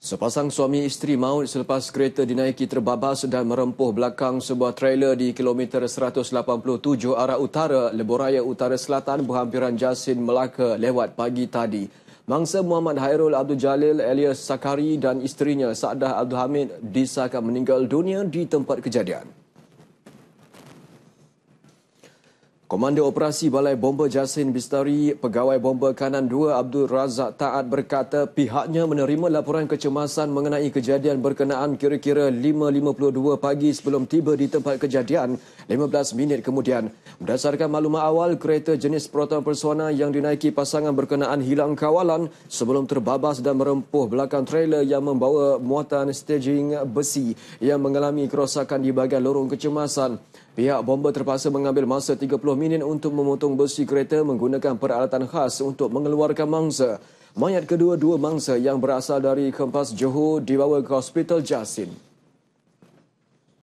Sepasang suami isteri maut selepas kereta dinaiki terbabas dan merempuh belakang sebuah trailer di kilometer 187 arah utara Leboraya Utara Selatan berhampiran Jasin Melaka lewat pagi tadi. Mangsa Muhammad Hairul Abdul Jalil alias Sakari dan isterinya Saadah Abdul Hamid disahkan meninggal dunia di tempat kejadian. Komando Operasi Balai Bomber Jasin Bistari, Pegawai Bomber Kanan 2 Abdul Razak Taat berkata pihaknya menerima laporan kecemasan mengenai kejadian berkenaan kira-kira 5.52 pagi sebelum tiba di tempat kejadian 15 minit kemudian. Berdasarkan maklumat awal, kereta jenis Proton Persona yang dinaiki pasangan berkenaan hilang kawalan sebelum terbabas dan merempuh belakang trailer yang membawa muatan staging besi yang mengalami kerosakan di bahagian lorong kecemasan. Pihak bomber terpaksa mengambil masa 30 dominan untuk memotong besi kereta menggunakan peralatan khas untuk mengeluarkan mangsa. Mayat kedua-dua mangsa yang berasal dari Kempas Johor dibawa ke Hospital Jasin.